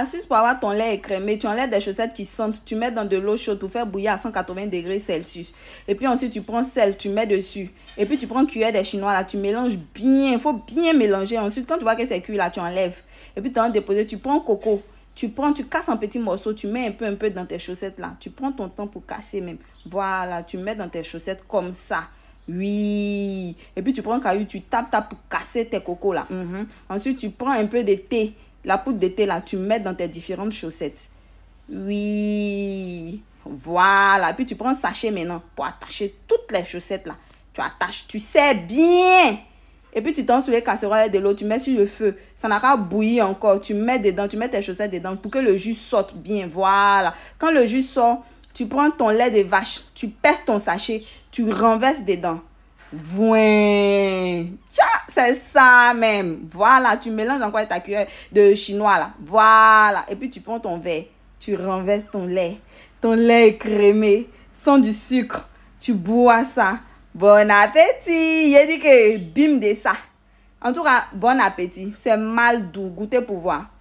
Astuce pour avoir ton lait écrémé, tu enlèves des chaussettes qui sentent, tu mets dans de l'eau chaude pour faire bouillir à 180 degrés Celsius. Et puis ensuite, tu prends sel, tu mets dessus. Et puis tu prends cuillère des chinois là, tu mélanges bien, il faut bien mélanger. Ensuite, quand tu vois que c'est cuit là, tu enlèves. Et puis tu en déposes, tu prends coco. Tu prends, tu casses en petits morceaux, tu mets un peu, un peu dans tes chaussettes là. Tu prends ton temps pour casser même. Voilà, tu mets dans tes chaussettes comme ça. Oui. Et puis tu prends un caillou, tu tapes, tapes pour casser tes cocos là. Mhm. Ensuite, tu prends un peu de thé la poudre de thé, là, tu mets dans tes différentes chaussettes. Oui. Voilà. Puis tu prends un sachet maintenant pour attacher toutes les chaussettes, là. Tu attaches, tu sais bien. Et puis tu tends sur les casseroles de l'eau, tu mets sur le feu. Ça n'a pas bouillir encore. Tu mets dedans, tu mets tes chaussettes dedans pour que le jus sorte bien. Voilà. Quand le jus sort, tu prends ton lait de vache, tu pèses ton sachet, tu renverses dedans. Vouin. Ciao c'est ça même. Voilà, tu mélanges encore ta cuillère de chinois là. Voilà. Et puis tu prends ton verre. Tu renverses ton lait. Ton lait est crémé, sans du sucre. Tu bois ça. Bon appétit. Il dit que bim de ça. En tout cas, bon appétit. C'est mal doux. Goûtez pour voir.